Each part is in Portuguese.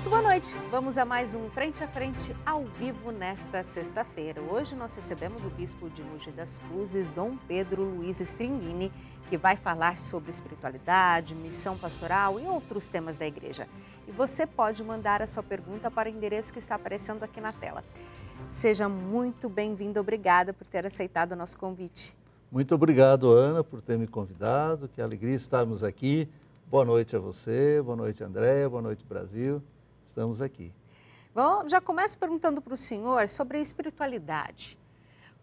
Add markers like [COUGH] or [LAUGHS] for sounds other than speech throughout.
Muito boa noite. Vamos a mais um Frente a Frente ao vivo nesta sexta-feira. Hoje nós recebemos o bispo de Mogi das Cruzes, Dom Pedro Luiz Stringini, que vai falar sobre espiritualidade, missão pastoral e outros temas da igreja. E você pode mandar a sua pergunta para o endereço que está aparecendo aqui na tela. Seja muito bem-vindo, obrigada por ter aceitado o nosso convite. Muito obrigado, Ana, por ter me convidado. Que alegria estarmos aqui. Boa noite a você, boa noite, Andréia, boa noite, Brasil estamos aqui. Bom, já começo perguntando para o senhor sobre a espiritualidade.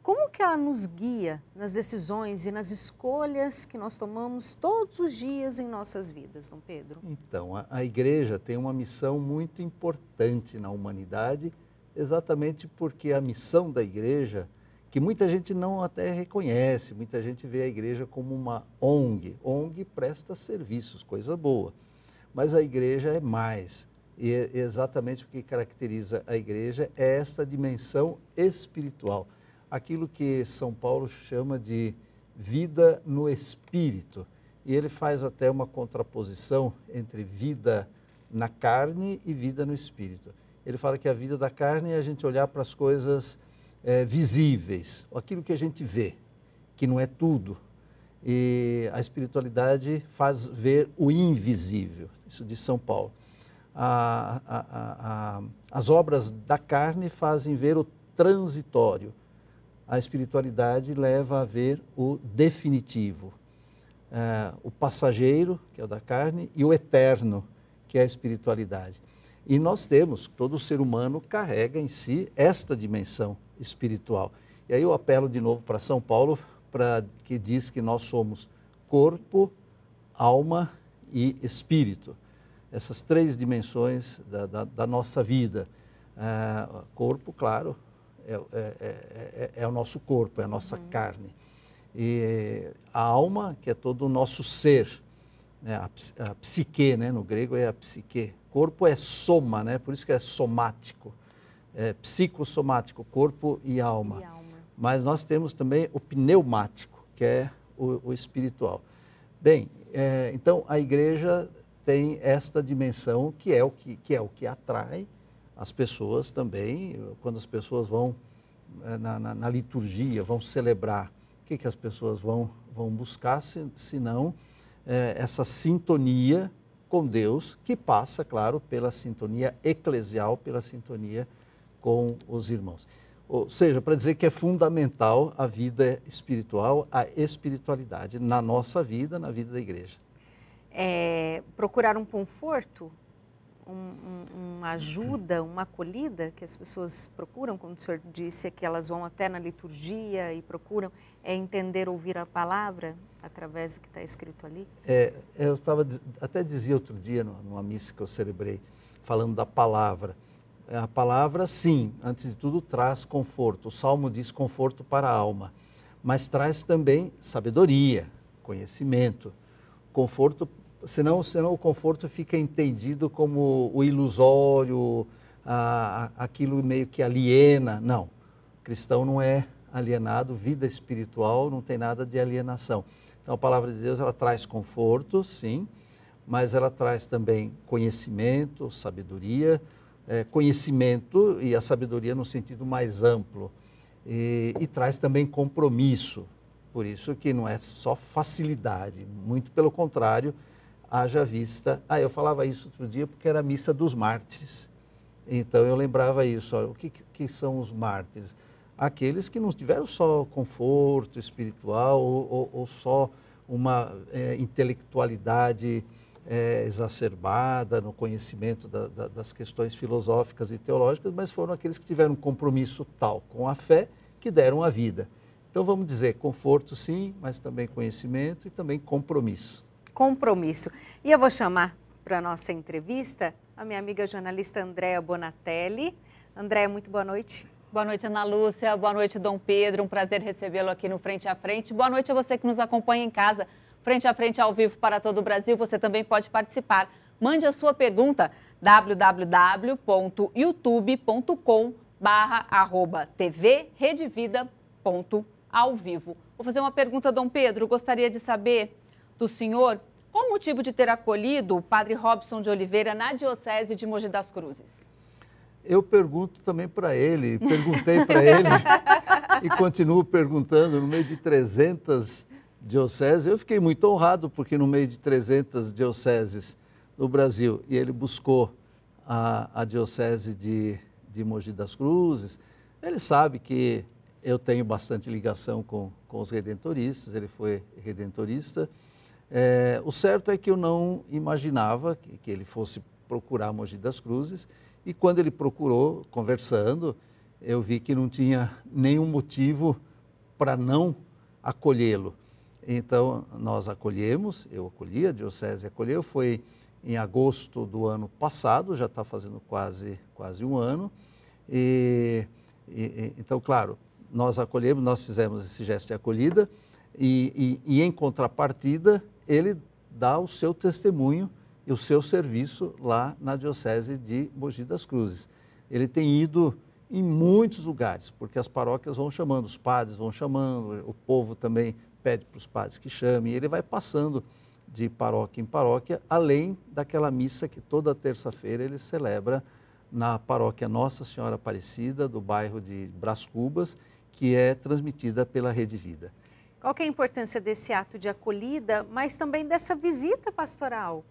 Como que ela nos guia nas decisões e nas escolhas que nós tomamos todos os dias em nossas vidas, Dom Pedro? Então, a, a igreja tem uma missão muito importante na humanidade, exatamente porque é a missão da igreja, que muita gente não até reconhece, muita gente vê a igreja como uma ONG. ONG presta serviços, coisa boa. Mas a igreja é mais. E é exatamente o que caracteriza a igreja é esta dimensão espiritual. Aquilo que São Paulo chama de vida no espírito. E ele faz até uma contraposição entre vida na carne e vida no espírito. Ele fala que a vida da carne é a gente olhar para as coisas é, visíveis, aquilo que a gente vê, que não é tudo. E a espiritualidade faz ver o invisível, isso diz São Paulo a, a, a, as obras da carne fazem ver o transitório. A espiritualidade leva a ver o definitivo. É, o passageiro, que é o da carne, e o eterno, que é a espiritualidade. E nós temos, todo ser humano carrega em si esta dimensão espiritual. E aí eu apelo de novo para São Paulo, pra, que diz que nós somos corpo, alma e espírito essas três dimensões da, da, da nossa vida. Ah, corpo, claro, é é, é, é, é, o nosso corpo, é a nossa uhum. carne. E a alma, que é todo o nosso ser, né? a, a psique, né? no grego é a psique. Corpo é soma, né? por isso que é somático, é psicossomático, corpo e alma. E alma. Mas nós temos também o pneumático, que é o, o espiritual. Bem, é, então a igreja tem esta dimensão que é o que, que é o que atrai as pessoas também, quando as pessoas vão eh, na, na, na liturgia, vão celebrar, o que, que as pessoas vão, vão buscar, se, se não é, essa sintonia com Deus, que passa, claro, pela sintonia eclesial, pela sintonia com os irmãos. Ou seja, para dizer que é fundamental a vida espiritual, a espiritualidade na nossa vida, na vida da igreja é, procurar um conforto, um, um, uma ajuda, uma acolhida que as pessoas procuram, como o senhor disse, é que elas vão até na liturgia e procuram, é entender, ouvir a palavra através do que está escrito ali? É, eu estava, até dizia outro dia, numa missa que eu celebrei, falando da palavra. A palavra, sim, antes de tudo, traz conforto. O salmo diz conforto para a alma, mas traz também sabedoria, conhecimento, conforto senão, senão o conforto fica entendido como o ilusório, a, a, aquilo meio que aliena. Não, cristão não é alienado, vida espiritual não tem nada de alienação. Então a palavra de Deus ela traz conforto, sim, mas ela traz também conhecimento, sabedoria, é, conhecimento e a sabedoria no sentido mais amplo. E, e traz também compromisso. Por isso que não é só facilidade, muito pelo contrário, haja vista. Ah, eu falava isso outro dia porque era a missa dos mártires. Então eu lembrava isso. Ó, o que, que são os mártires? Aqueles que não tiveram só conforto espiritual ou, ou, ou só uma é, intelectualidade é, exacerbada no conhecimento da, da, das questões filosóficas e teológicas, mas foram aqueles que tiveram um compromisso tal com a fé que deram a vida. Então vamos dizer conforto sim, mas também conhecimento e também compromisso compromisso. E eu vou chamar para a nossa entrevista a minha amiga jornalista Andréa Bonatelli. Andréa, muito boa noite. Boa noite, Ana Lúcia. Boa noite, Dom Pedro. Um prazer recebê-lo aqui no Frente a Frente. Boa noite a você que nos acompanha em casa. Frente a Frente ao vivo para todo o Brasil. Você também pode participar. Mande a sua pergunta www.youtube.com barra arroba TV vivo. Vou fazer uma pergunta, Dom Pedro. Gostaria de saber do senhor, qual o motivo de ter acolhido o padre Robson de Oliveira na Diocese de Mogi das Cruzes? Eu pergunto também para ele, perguntei para ele [LAUGHS] e continuo perguntando no meio de 300 dioceses. Eu fiquei muito honrado porque no meio de 300 dioceses no Brasil e ele buscou a, a diocese de, de Mogi das Cruzes. Ele sabe que eu tenho bastante ligação com, com os redentoristas, ele foi redentorista. É, o certo é que eu não imaginava que, que, ele fosse procurar Mogi das Cruzes e quando ele procurou, conversando, eu vi que não tinha nenhum motivo para não acolhê-lo. Então, nós acolhemos, eu acolhi, a Diocese acolheu, foi em agosto do ano passado, já está fazendo quase, quase um ano. E, e, então, claro, nós acolhemos, nós fizemos esse gesto de acolhida e, e, e em contrapartida, ele dá o seu testemunho e o seu serviço lá na Diocese de Mogi das Cruzes. Ele tem ido em muitos lugares, porque as paróquias vão chamando, os padres vão chamando, o povo também pede para os padres que chamem, e ele vai passando de paróquia em paróquia, além daquela missa que toda terça-feira ele celebra na paróquia Nossa Senhora Aparecida, do bairro de Brás Cubas, que é transmitida pela Rede Vida. Qual é a importância desse ato de acolhida, mas também dessa visita pastoral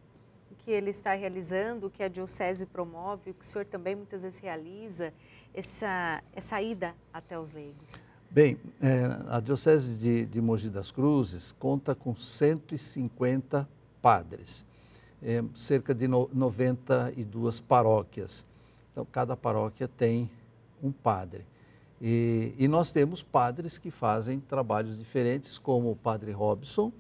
que ele está realizando, que a Diocese promove, que o senhor também muitas vezes realiza, essa, essa ida até os leigos? Bem, é, a Diocese de, de Mogi das Cruzes conta com 150 padres, é, cerca de no, 92 paróquias. Então, cada paróquia tem um padre. E, e, nós temos padres que fazem trabalhos diferentes, como o padre Robson,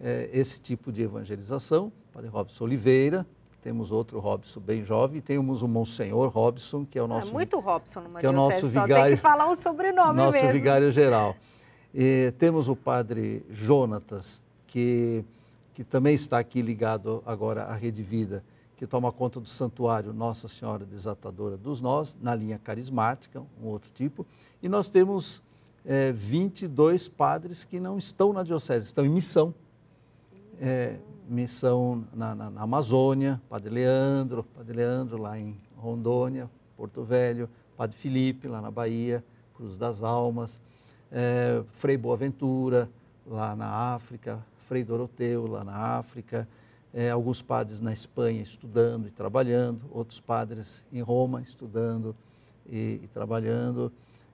é, esse tipo de evangelização, o padre Robson Oliveira, temos outro Robson bem jovem, e temos o Monsenhor Robson, que é o é nosso... É muito Robson numa que é o nosso vigário, tem que falar o sobrenome nosso mesmo. Nosso vigário geral. E temos o padre Jonatas, que, que também está aqui ligado agora à Rede Vida que toma conta do santuário Nossa Senhora Desatadora dos Nós, na linha carismática, um outro tipo, e nós temos é, 22 padres que não estão na diocese, estão em missão. É, missão na, na, na, Amazônia, Padre Leandro, Padre Leandro lá em Rondônia, Porto Velho, Padre Felipe lá na Bahia, Cruz das Almas, é, Frei Boaventura lá na África, Frei Doroteu lá na África, é, alguns padres na Espanha estudando e trabalhando, outros padres em Roma estudando e, e trabalhando.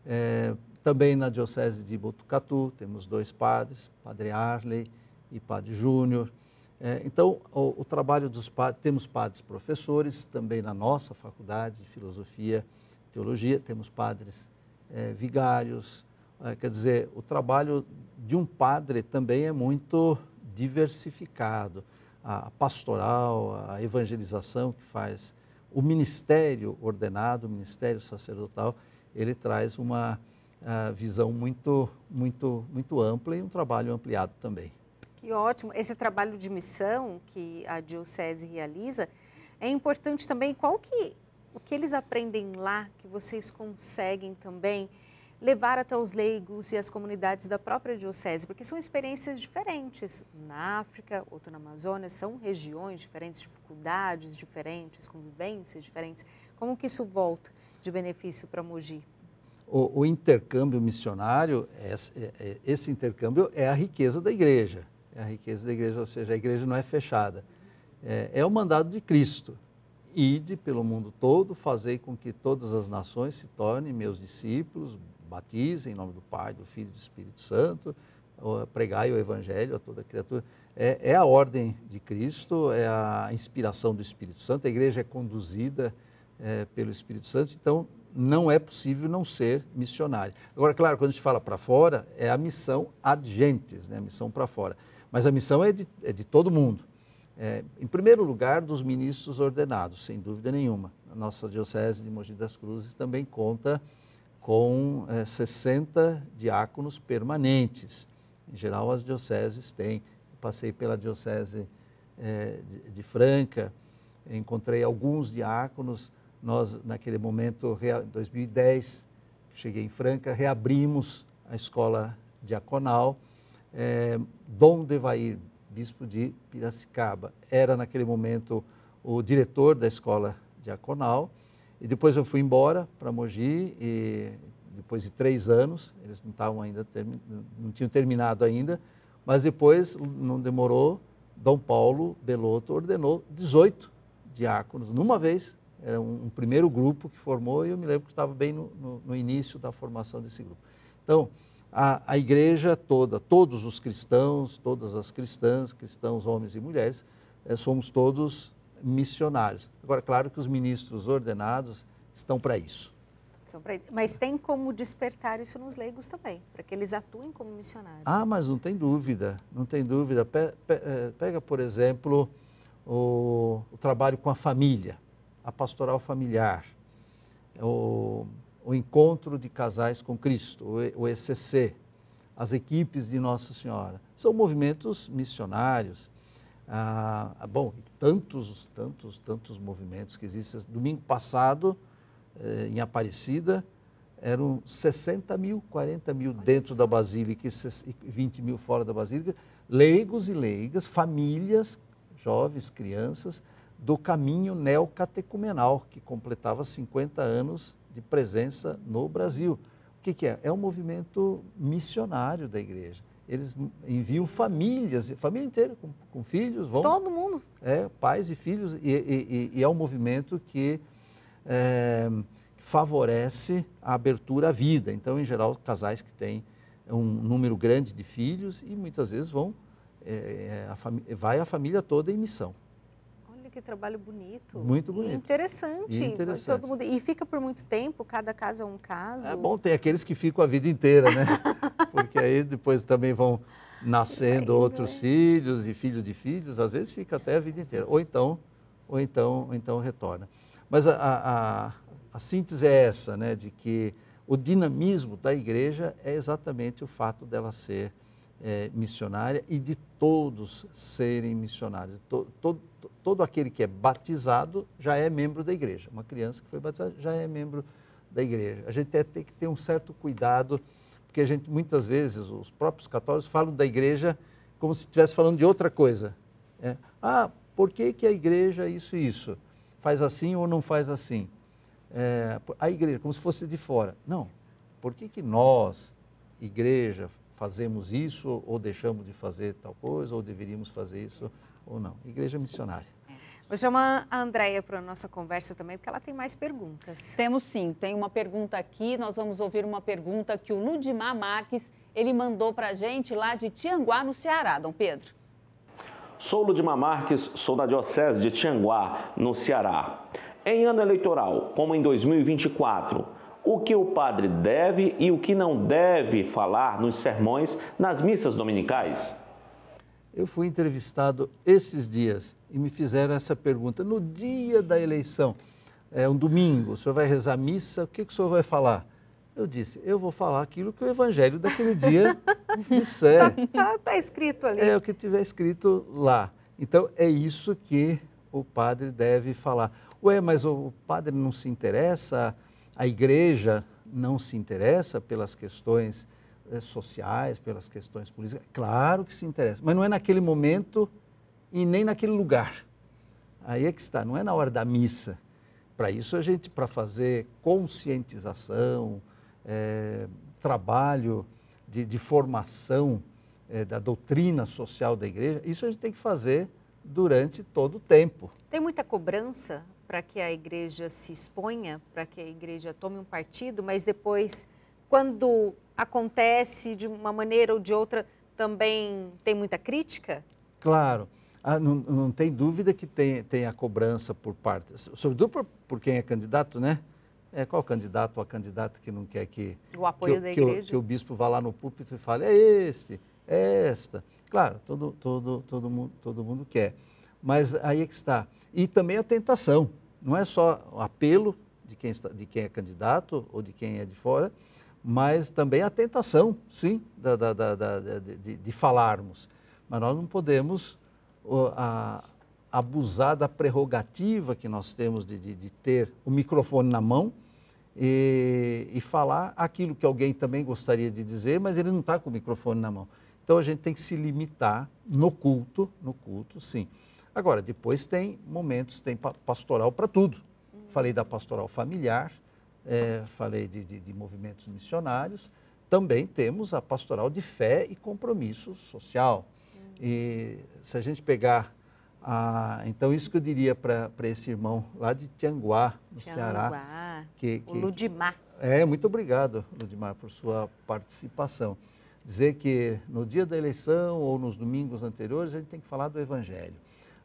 É, também na Diocese de Botucatu temos dois padres, Padre Arley e Padre Júnior. É, então, o, o, trabalho dos padres, temos padres professores também na nossa faculdade de Filosofia e Teologia, temos padres é, vigários. É, quer dizer, o trabalho de um padre também é muito diversificado a pastoral, a evangelização que faz o ministério ordenado, o ministério sacerdotal, ele traz uma ah, visão muito, muito, muito ampla e um trabalho ampliado também. Que ótimo! Esse trabalho de missão que a diocese realiza é importante também. Qual que o que eles aprendem lá que vocês conseguem também levar até os leigos e as comunidades da própria diocese, porque são experiências diferentes. na África, outro na Amazônia, são regiões diferentes, dificuldades diferentes, convivências diferentes. Como que isso volta de benefício para Mogi? O, o, intercâmbio missionário, esse, é, é, esse, intercâmbio é a riqueza da igreja. É a riqueza da igreja, ou seja, a igreja não é fechada. É, é o mandado de Cristo. Ide pelo mundo todo, fazei com que todas as nações se tornem meus discípulos, batize em nome do Pai, do Filho e do Espírito Santo, pregai o Evangelho a toda criatura. É, é, a ordem de Cristo, é a inspiração do Espírito Santo, a igreja é conduzida é, pelo Espírito Santo, então não é possível não ser missionário. Agora, claro, quando a gente fala para fora, é a missão ad gentes, né? a missão para fora. Mas a missão é de, é de todo mundo. É, em primeiro lugar, dos ministros ordenados, sem dúvida nenhuma. A nossa Diocese de Mogi das Cruzes também conta com é, eh, 60 diáconos permanentes. Em geral, as dioceses têm. Eu passei pela diocese é, de, de, Franca, encontrei alguns diáconos. Nós, naquele momento, em 2010, cheguei em Franca, reabrimos a escola diaconal. É, Dom Devair, bispo de Piracicaba, era naquele momento o diretor da escola diaconal e depois eu fui embora para Mogi e depois de três anos, eles não estavam ainda não tinham terminado ainda, mas depois não demorou, Dom Paulo Beloto ordenou 18 diáconos numa vez. Era um, um primeiro grupo que formou e eu me lembro que estava bem no, no, no início da formação desse grupo. Então, a, a, igreja toda, todos os cristãos, todas as cristãs, cristãos, homens e mulheres, é, somos todos missionários. Agora, claro que os ministros ordenados estão para isso. Então, mas tem como despertar isso nos leigos também, para que eles atuem como missionários. Ah, mas não tem dúvida, não tem dúvida. Pe, pe, eh, pega, por exemplo, o, o, trabalho com a família, a pastoral familiar, o, o encontro de casais com Cristo, o, o ECC, as equipes de Nossa Senhora. São movimentos missionários ah, bom, tantos, tantos, tantos movimentos que existem. Domingo passado, eh, em Aparecida, eram 60 mil, 40 mil dentro da Basílica e 20 mil fora da Basílica, leigos e leigas, famílias, jovens, crianças, do caminho neocatecumenal, que completava 50 anos de presença no Brasil. O que, que é? É um movimento missionário da igreja eles enviam famílias, família inteira, com, com filhos, vão. Todo mundo. É, pais e filhos, e, e, e é um movimento que é, favorece a abertura à vida. Então, em geral, casais que têm um número grande de filhos e muitas vezes vão, é, é a vai a família toda em missão que trabalho bonito. Muito bonito. E interessante. E interessante. Todo mundo... E fica por muito tempo, cada caso é um caso. É bom tem aqueles que ficam a vida inteira, né? [LAUGHS] Porque aí depois também vão nascendo é outros é. filhos e filhos de filhos, às vezes fica até a vida inteira. Ou então, ou então, ou então retorna. Mas a, a, a síntese é essa, né? De que o dinamismo da igreja é exatamente o fato dela ser é, missionária e de todos serem missionários. todo aquele que é batizado já é membro da igreja. Uma criança que foi batizada já é membro da igreja. A gente tem, tem que ter um certo cuidado, porque a gente muitas vezes, os próprios católicos falam da igreja como se estivesse falando de outra coisa. É, ah, por que, que a igreja é isso e isso? Faz assim ou não faz assim? É, a igreja, como se fosse de fora. Não, por que, que nós, igreja, fazemos isso ou deixamos de fazer tal coisa ou deveríamos fazer isso ou não. Igreja missionária. Vou chamar a Andréia para a nossa conversa também, porque ela tem mais perguntas. Temos sim, tem uma pergunta aqui, nós vamos ouvir uma pergunta que o Ludimar Marques, ele mandou para a gente lá de Tianguá, no Ceará, Dom Pedro. Sou Ludimar Marques, sou da Diocese de Tianguá, no Ceará. Em ano eleitoral, como em 2024, o que o padre deve e o que não deve falar nos sermões nas missas dominicais? Eu fui entrevistado esses dias e me fizeram essa pergunta. No dia da eleição, é um domingo, o senhor vai rezar missa, o que, que o senhor vai falar? Eu disse, eu vou falar aquilo que o evangelho daquele dia [LAUGHS] disser. Está tá, tá escrito ali. É o que tiver escrito lá. Então, é isso que o padre deve falar. Ué, mas o padre não se interessa, a igreja não se interessa pelas questões eh, sociais, pelas questões políticas. Claro que se interessa, mas não é naquele momento e nem naquele lugar. Aí é que está, não é na hora da missa. Para isso a gente, para fazer conscientização, é, trabalho de, de formação é, da doutrina social da igreja, isso a gente tem que fazer durante todo o tempo. Tem muita cobrança para que a igreja se exponha, para que a igreja tome um partido, mas depois, quando acontece de uma maneira ou de outra, também tem muita crítica? Claro. Ah, não, não, tem dúvida que tem, tem a cobrança por parte, sobretudo por, por quem é candidato, né? É, qual candidato ou a candidata que não quer que o, apoio que, da que, igreja. O, que o bispo vá lá no púlpito e fale, é este, é esta. Claro, todo, todo, todo, mundo, todo mundo quer. Mas aí é que está. E também a tentação. Não é só o apelo de quem, está, de quem é candidato ou de quem é de fora, mas também a tentação, sim, da, da, da, de, de, falarmos. Mas nós não podemos uh, a, abusar da prerrogativa que nós temos de, de, de ter o microfone na mão e, e, falar aquilo que alguém também gostaria de dizer, mas ele não está com o microfone na mão. Então a gente tem que se limitar no culto, no culto, sim. Agora, depois tem momentos, tem pastoral para tudo. Falei da pastoral familiar, é, falei de, de, de, movimentos missionários. Também temos a pastoral de fé e compromisso social. E se a gente pegar. A, então, isso que eu diria para esse irmão lá de Tianguá, no Tianguá, Ceará. Que, que, o Ludimar. É, muito obrigado, Ludimar, por sua participação dizer que no dia da eleição ou nos domingos anteriores a gente tem que falar do Evangelho.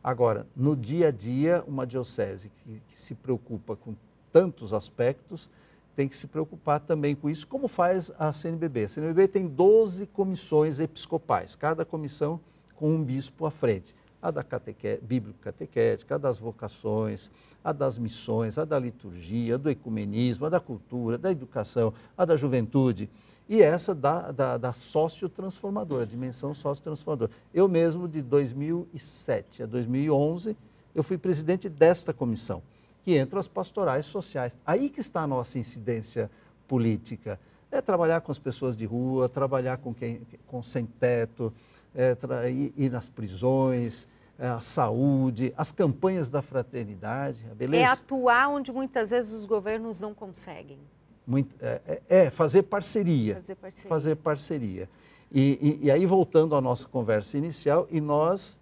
Agora, no dia a dia, uma diocese que, que se preocupa com tantos aspectos tem que se preocupar também com isso, como faz a CNBB. A CNBB tem 12 comissões episcopais, cada comissão com um bispo à frente. A da cateque... bíblico-catequética, a das vocações, a das missões, a da liturgia, a do ecumenismo, a da cultura, da educação, a da juventude e essa da, da, da sócio-transformadora, dimensão sócio-transformadora. Eu mesmo, de 2007 a 2011, eu fui presidente desta comissão, que entra as pastorais sociais. Aí que está a nossa incidência política. É trabalhar com as pessoas de rua, trabalhar com quem com sem-teto, é, ir, ir nas prisões, é, a saúde, as campanhas da fraternidade, é beleza? É atuar onde muitas vezes os governos não conseguem. Muito, é, é, é, fazer parceria. Fazer parceria. Fazer parceria. E, e, e, aí, voltando à nossa conversa inicial, e nós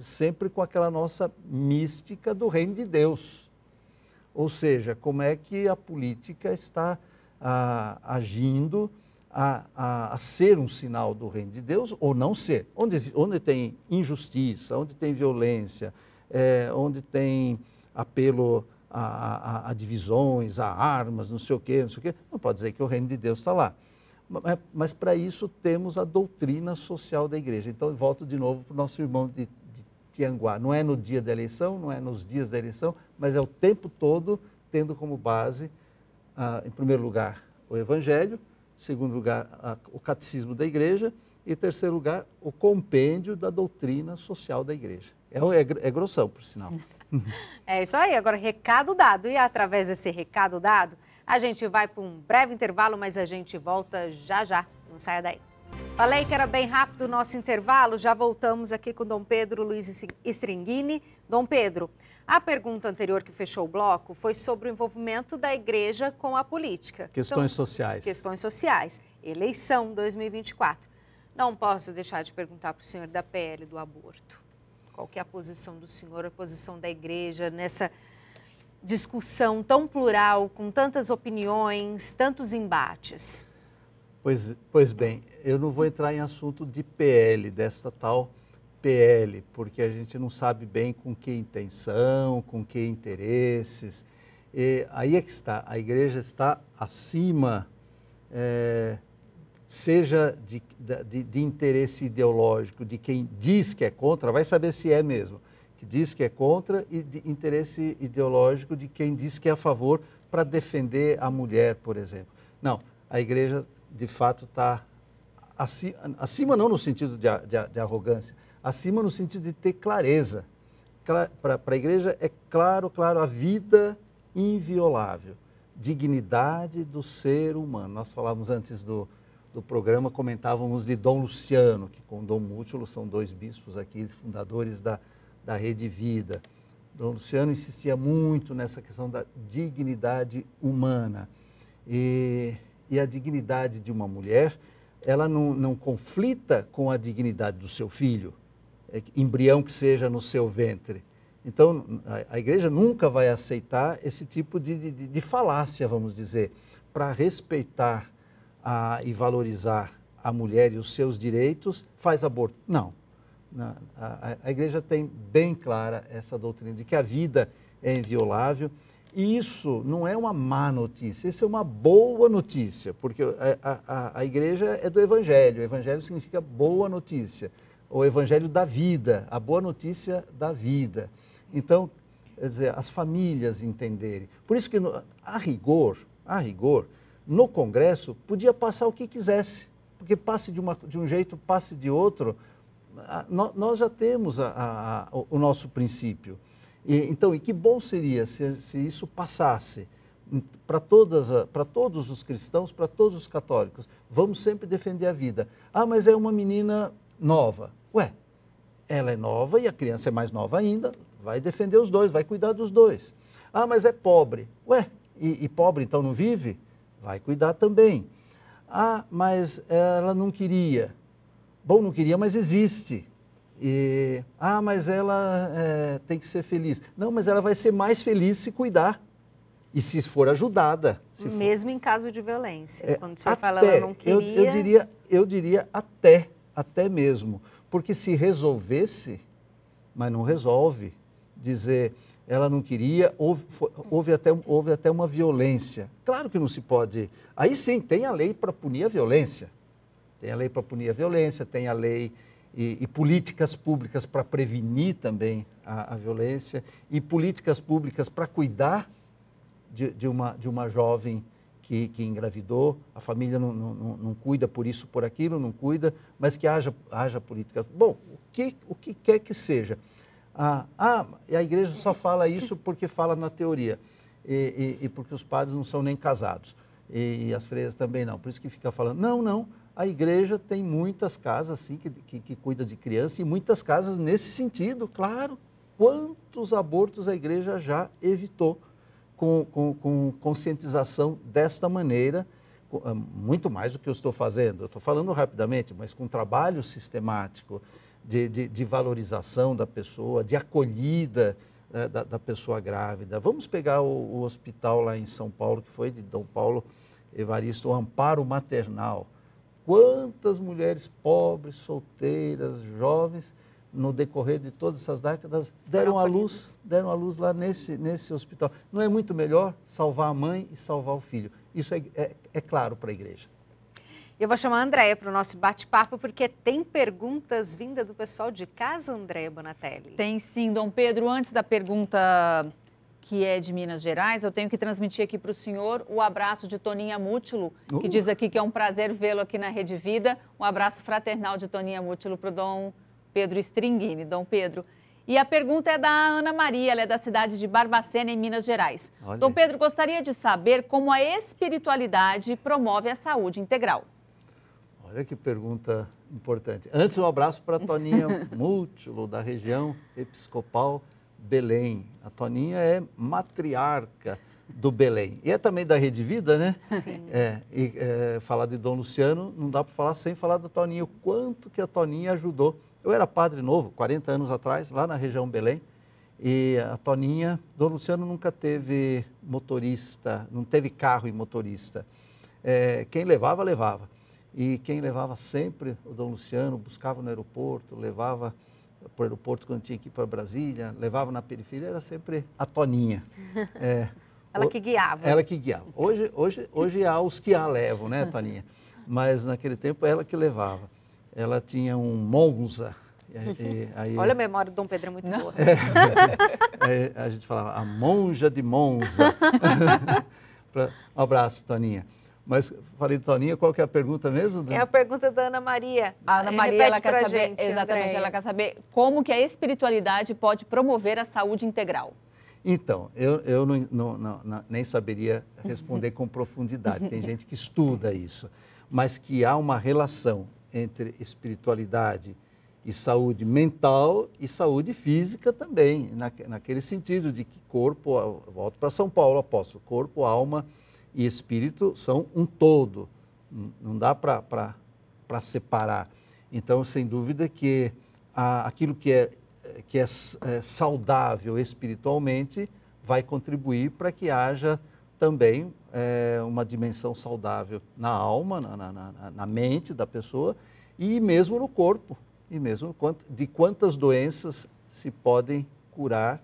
sempre com aquela nossa mística do reino de Deus. Ou seja, como é que a política está agindo a, a, a, ser um sinal do reino de Deus ou não ser. Onde, onde tem injustiça, onde tem violência, é, onde tem apelo a, a, a, divisões, a armas, não sei o quê, não sei o quê. Não pode dizer que o reino de Deus está lá. Mas, mas para isso temos a doutrina social da igreja. Então, volto de novo para o nosso irmão de, de Tianguá. Não é no dia da eleição, não é nos dias da eleição, mas é o tempo todo tendo como base, ah, em primeiro lugar, o evangelho, em segundo lugar, a, o catecismo da igreja e, em terceiro lugar, o compêndio da doutrina social da igreja. É, é, é grossão, por sinal é isso aí. Agora, recado dado. E através desse recado dado, a gente vai para um breve intervalo, mas a gente volta já já. Não saia daí. Falei que era bem rápido o nosso intervalo, já voltamos aqui com Dom Pedro Luiz Estringuini, Dom Pedro, a pergunta anterior que fechou o bloco foi sobre o envolvimento da igreja com a política. Questões então, sociais. Questões sociais. Eleição 2024. Não posso deixar de perguntar para o senhor da PL do aborto. Qual que é a posição do senhor, a posição da igreja nessa discussão tão plural, com tantas opiniões, tantos embates? Pois, pois bem, eu não vou entrar em assunto de PL, desta tal PL, porque a gente não sabe bem com que intenção, com que interesses. E aí é que está, a igreja está acima é, seja de, de, de, interesse ideológico de quem diz que é contra, vai saber se é mesmo, que diz que é contra, e de interesse ideológico de quem diz que é a favor para defender a mulher, por exemplo. Não, a igreja de fato está acima, acima, não no sentido de, de, de arrogância, acima no sentido de ter clareza. Para a igreja é claro, claro, a vida inviolável, dignidade do ser humano. Nós falávamos antes do, do programa comentávamos de Dom Luciano, que com Dom Mútulo são dois bispos aqui, fundadores da, da Rede Vida. Dom Luciano insistia muito nessa questão da dignidade humana. E, e a dignidade de uma mulher, ela não, não conflita com a dignidade do seu filho, é embrião que seja no seu ventre. Então, a, a igreja nunca vai aceitar esse tipo de, de, de falácia, vamos dizer. Para respeitar a, e valorizar a mulher e os seus direitos, faz aborto. Não. a, a, igreja tem bem clara essa doutrina de que a vida é inviolável. E isso não é uma má notícia, isso é uma boa notícia, porque é, a, a, a igreja é do evangelho, o evangelho significa boa notícia, o evangelho da vida, a boa notícia da vida. Então, quer dizer, as famílias entenderem. Por isso que, a rigor, a rigor, no Congresso podia passar o que quisesse, porque passe de, uma, de um jeito, passe de outro, a, no, nós já temos a, a, o nosso princípio. E, então, e que bom seria se, se isso passasse hum, para todos os cristãos, para todos os católicos. Vamos sempre defender a vida. Ah, mas é uma menina nova. Ué, ela é nova e a criança é mais nova ainda, vai defender os dois, vai cuidar dos dois. Ah, mas é pobre. Ué, e, e pobre então não vive? vai cuidar também. Ah, mas ela não queria. Bom, não queria, mas existe. E, ah, mas ela é, tem que ser feliz. Não, mas ela vai ser mais feliz se cuidar. E se for ajudada. Se Mesmo for. em caso de violência. É, quando você até, fala ela não queria. Eu, eu, diria, eu diria até, até mesmo. Porque se resolvesse, mas não resolve, dizer ela não queria, houve, foi, houve, até, houve até uma violência. Claro que não se pode. Aí sim, tem a lei para punir a violência. Tem a lei para punir a violência, tem a lei e, e políticas públicas para prevenir também a, a, violência, e políticas públicas para cuidar de, de, uma, de uma jovem que, que engravidou, a família não, não, não, cuida por isso, por aquilo, não cuida, mas que haja, haja política. Bom, o que, o que quer que seja. Ah, ah, e a igreja só fala isso porque fala na teoria e, e, e porque os padres não são nem casados e, e, as freiras também não. Por isso que fica falando, não, não, a igreja tem muitas casas assim que, que, que cuida de criança e muitas casas nesse sentido, claro. Quantos abortos a igreja já evitou com, com, com conscientização desta maneira, ah, muito mais do que eu estou fazendo. Eu estou falando rapidamente, mas com trabalho sistemático de, de, de valorização da pessoa, de acolhida né, da, da, pessoa grávida. Vamos pegar o, o, hospital lá em São Paulo, que foi de Dom Paulo Evaristo, o amparo maternal. Quantas mulheres pobres, solteiras, jovens, no decorrer de todas essas décadas, deram a luz, deram a luz lá nesse, nesse hospital. Não é muito melhor salvar a mãe e salvar o filho? Isso é, é, é claro para a igreja. Eu vou chamar a Andréia para o nosso bate-papo, porque tem perguntas vinda do pessoal de casa, Andréia Bonatelli. Tem sim, Dom Pedro. Antes da pergunta que é de Minas Gerais, eu tenho que transmitir aqui para o senhor o abraço de Toninha Mútilo, uh. que diz aqui que é um prazer vê-lo aqui na Rede Vida. Um abraço fraternal de Toninha Mútilo para o Dom Pedro Stringhini, Dom Pedro. E a pergunta é da Ana Maria, ela é da cidade de Barbacena, em Minas Gerais. Olha. Dom Pedro, gostaria de saber como a espiritualidade promove a saúde integral. Olha que pergunta importante. Antes, um abraço para a Toninha [LAUGHS] Múltiplo, da região episcopal Belém. A Toninha é matriarca do Belém. E é também da Rede Vida, né? Sim. É, e é, falar de Dom Luciano não dá para falar sem falar da Toninha. O quanto que a Toninha ajudou. Eu era padre novo, 40 anos atrás, lá na região Belém. E a Toninha, Dom Luciano nunca teve motorista, não teve carro e motorista. É, quem levava, levava. E quem levava sempre o Dom Luciano, buscava no aeroporto, levava para o aeroporto quando tinha que ir para Brasília, levava na periferia, era sempre a Toninha. [LAUGHS] É, ela que guiava. Ela que guiava. Hoje, hoje, hoje há os que a levam, né, [LAUGHS] Toninha? Mas naquele tempo ela que levava. Ela tinha um Monza. E, aí, Olha a memória do Dom Pedro, é muito boa. [LAUGHS] É, é, a gente falava, a monja de Monza. um abraço, Toninha. Mas falei, Toninha, qual que é a pergunta mesmo? É a pergunta da Ana Maria. A Ana é, Maria, ela quer saber, gente, exatamente, ela quer saber como que a espiritualidade pode promover a saúde integral. Então, eu, eu não, não, não, nem saberia responder com profundidade. Tem gente que estuda isso, mas que há uma relação entre espiritualidade e saúde mental e saúde física também, na, naquele sentido de que corpo, volto para São Paulo, apóstolo, corpo, alma e espírito são um todo, não dá para separar. Então, sem dúvida que a, aquilo que, é, que é, é saudável espiritualmente vai contribuir para que haja também é, uma dimensão saudável na alma, na, na, na, na mente da pessoa e mesmo no corpo, e mesmo de quantas doenças se podem curar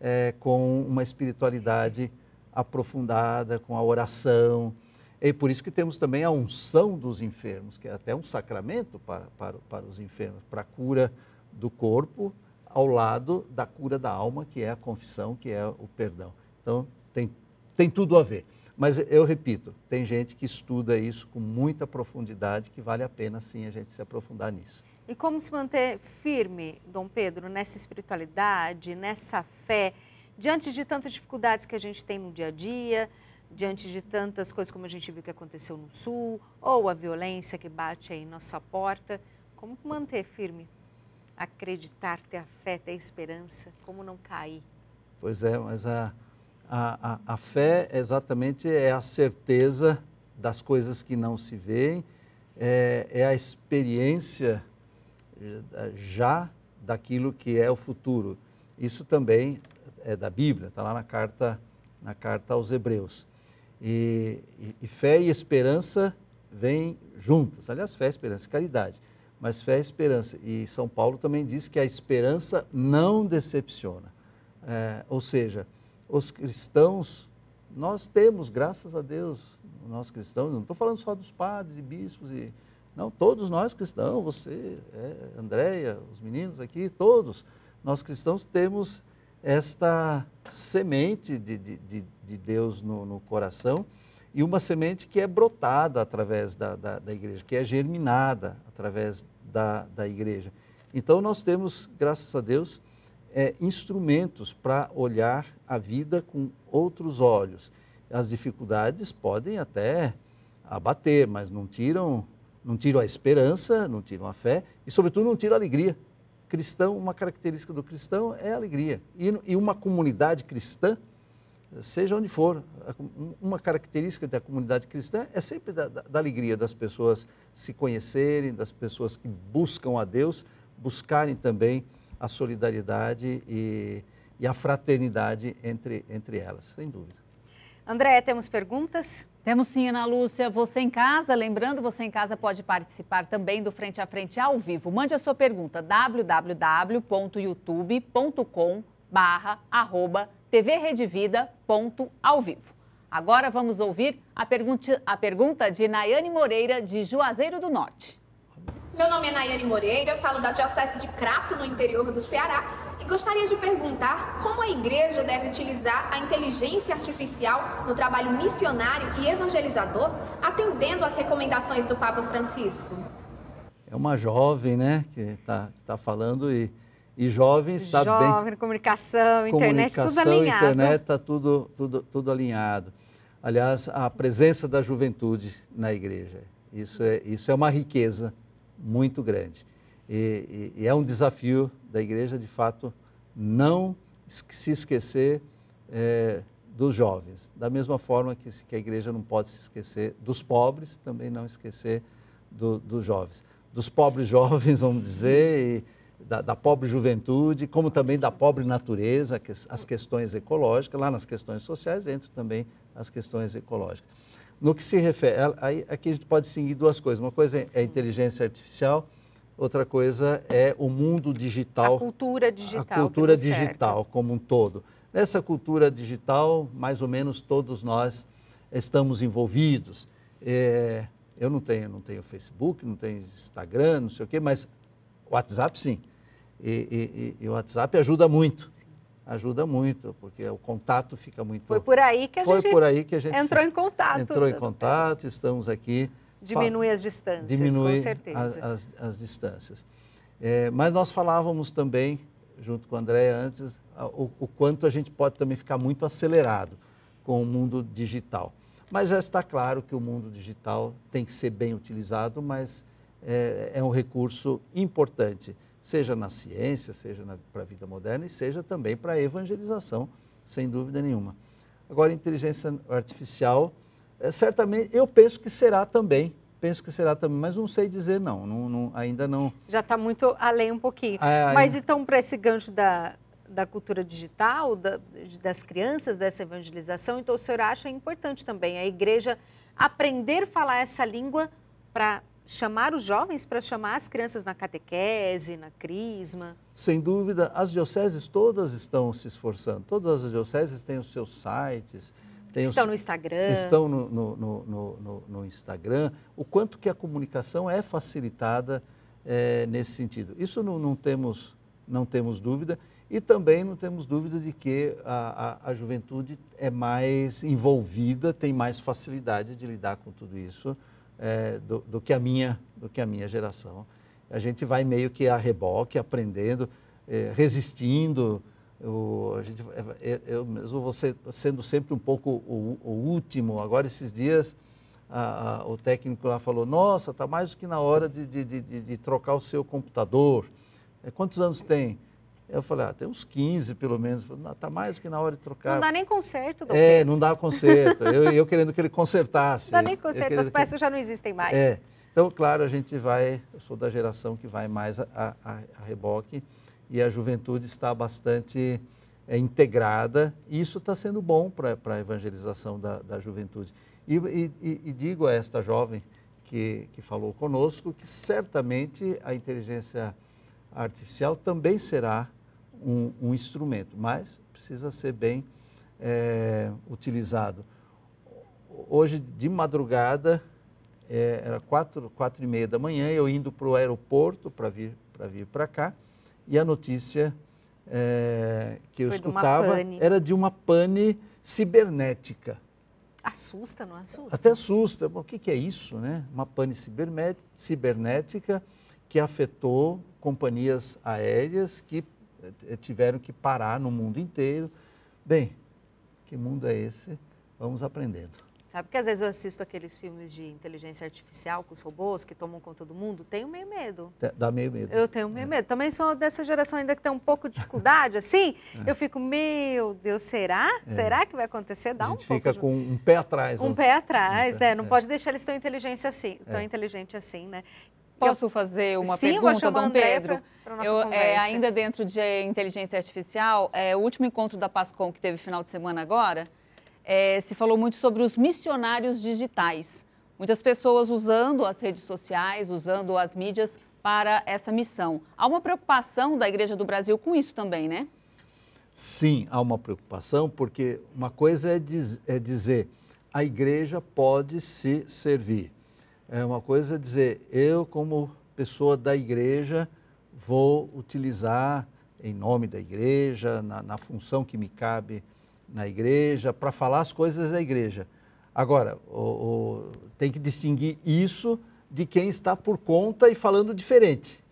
é, com uma espiritualidade aprofundada, com a oração. É por isso que temos também a unção dos enfermos, que é até um sacramento para, para, para os enfermos, para a cura do corpo, ao lado da cura da alma, que é a confissão, que é o perdão. Então, tem, tem tudo a ver. Mas eu repito, tem gente que estuda isso com muita profundidade, que vale a pena sim a gente se aprofundar nisso. E como se manter firme, Dom Pedro, nessa espiritualidade, nessa fé? diante de tantas dificuldades que a gente tem no dia a dia, diante de tantas coisas como a gente viu que aconteceu no Sul, ou a violência que bate aí em nossa porta, como manter firme, acreditar, ter a fé, ter a esperança, como não cair? Pois é, mas a, a, a, a fé exatamente é a certeza das coisas que não se veem, é, é a experiência eh, já daquilo que é o futuro. Isso também é, da Bíblia, está lá na carta, na carta aos Hebreus. E, e, e fé e esperança vêm juntas. Aliás, fé, esperança e caridade. Mas fé e esperança. E São Paulo também diz que a esperança não decepciona. É, ou seja, os cristãos, nós temos, graças a Deus, nós cristãos, não estou falando só dos padres e bispos e. Não, todos nós cristãos, você, é, Andréia, os meninos aqui, todos, nós cristãos temos esta semente de, de, de Deus no, no, coração e uma semente que é brotada através da, da, da igreja, que é germinada através da, da igreja. Então, nós temos, graças a Deus, é, instrumentos para olhar a vida com outros olhos. As dificuldades podem até abater, mas não tiram, não tiram a esperança, não tiram a fé e, sobretudo, não tiram a alegria cristão, uma característica do cristão é alegria. E, e uma comunidade cristã, seja onde for, uma característica da comunidade cristã é sempre da, da, da alegria das pessoas se conhecerem, das pessoas que buscam a Deus, buscarem também a solidariedade e, e a fraternidade entre, entre elas, sem dúvida. André, temos perguntas? Temos sim, Ana Lúcia. Você em casa, lembrando, você em casa pode participar também do Frente a Frente ao vivo. Mande a sua pergunta www.youtube.com arroba tvredevida.ao vivo. Agora vamos ouvir a, pergunta, a pergunta de Nayane Moreira, de Juazeiro do Norte. Meu nome é Nayane Moreira, falo da Diocese de Crato, no interior do Ceará, gostaria de perguntar como a igreja deve utilizar a inteligência artificial no trabalho missionário e evangelizador, atendendo às recomendações do Papa Francisco. É uma jovem, né, que está tá falando e, e jovem está jovem, bem. Jovem, comunicação, internet, tudo alinhado. internet, está tudo, tudo, tudo alinhado. Aliás, a presença da juventude na igreja, isso é, isso é uma riqueza muito grande. e, e, e é um desafio da igreja, de fato, não se esquecer é, dos jovens. Da mesma forma que, que, a igreja não pode se esquecer dos pobres, também não esquecer do, dos jovens. Dos pobres [LAUGHS] jovens, vamos dizer, da, da, pobre juventude, como também da pobre natureza, que, as questões ecológicas. Lá nas questões sociais entram também as questões ecológicas. No que se refere, aí, aqui a gente pode seguir duas coisas. Uma coisa é a é inteligência artificial outra coisa é o mundo digital. A cultura digital. A cultura digital como um todo. Nessa cultura digital, mais ou menos todos nós estamos envolvidos. É, eu não tenho, não tenho Facebook, não tenho Instagram, não sei o quê, mas WhatsApp sim. E, o WhatsApp ajuda muito. Ajuda muito, porque o contato fica muito. Foi por aí que a, gente, aí que a gente entrou em contato. Entrou em contato, estamos aqui Diminui as distâncias, diminui com certeza. A, as, as, distâncias. É, mas nós falávamos também, junto com a Andréia antes, o, o quanto a gente pode também ficar muito acelerado com o mundo digital. Mas já está claro que o mundo digital tem que ser bem utilizado, mas é, é um recurso importante, seja na ciência, seja para a vida moderna e seja também para a evangelização, sem dúvida nenhuma. Agora, inteligência artificial é, certamente, eu penso que será também. Penso que será também, mas não sei dizer não, não, não ainda não. Já está muito além um pouquinho. É, mas ainda... então, para esse gancho da, da cultura digital, da, das crianças, dessa evangelização, então o senhor acha importante também a igreja aprender a falar essa língua para chamar os jovens, para chamar as crianças na catequese, na crisma? Sem dúvida, as dioceses todas estão se esforçando, todas as dioceses têm os seus sites estão os, no Instagram. Estão no, no, no, no, Instagram. O quanto que a comunicação é facilitada é, nesse sentido. Isso não, não, temos, não temos dúvida. E também não temos dúvida de que a, a, a juventude é mais envolvida, tem mais facilidade de lidar com tudo isso é, do, do, que a minha, do que a minha geração. A gente vai meio que a reboque, aprendendo, é, resistindo, eu, gente, é, é, eu mesmo você sendo sempre um pouco o, o último, agora esses dias a, a, o técnico lá falou, nossa, está mais do que na hora de, de, de, de trocar o seu computador. É, quantos anos tem? Eu falei, ah, tem uns 15 pelo menos. Está mais do que na hora de trocar. Não dá nem conserto, doutor. É, não dá conserto. eu, eu, querendo que ele consertasse. Não dá nem conserto, as peças já não existem mais. É. Então, claro, a gente vai, eu sou da geração que vai mais a, a, a reboque e a juventude está bastante é, integrada. E isso está sendo bom para a evangelização da, da juventude. E, e, e, digo a esta jovem que, que falou conosco que certamente a inteligência artificial também será um, um instrumento, mas precisa ser bem é, utilizado. Hoje, de madrugada, é, era quatro, quatro e meia da manhã, eu indo para o aeroporto para vir para vir para cá, e a notícia é, que eu Foi escutava de era de uma pane cibernética. Assusta, não assusta? Até assusta. Bom, o que, que é isso, né? Uma pane cibernética que afetou companhias aéreas que eh, tiveram que parar no mundo inteiro. Bem, que mundo é esse? Vamos aprendendo. Sabe que às vezes eu assisto aqueles filmes de inteligência artificial com os robôs que tomam conta do mundo? Tenho meio medo. Dá meio medo. Eu tenho meio é. medo. Também sou dessa geração ainda que tem um pouco de dificuldade, assim. [LAUGHS] É. Eu fico, meu Deus, será? É. Será que vai acontecer? Dá um pouco. A gente um fica de... com um pé atrás. Um pé atrás, né? Não é. pode deixar eles tão inteligentes assim, é. tão inteligente assim, né? Posso fazer uma Sim, pergunta, Dom Pedro? Pra, pra eu, é, ainda dentro de inteligência artificial, é, o último encontro da PASCOM que teve final de semana agora, é, se falou muito sobre os missionários digitais. Muitas pessoas usando as redes sociais, usando as mídias para essa missão. Há uma preocupação da Igreja do Brasil com isso também, né? Sim, há uma preocupação, porque uma coisa é, diz, é dizer a igreja pode se servir. É uma coisa é dizer eu, como pessoa da igreja, vou utilizar em nome da igreja, na, na função que me cabe na igreja, para falar as coisas da igreja. Agora, o, o, tem que distinguir isso de quem está por conta e falando diferente.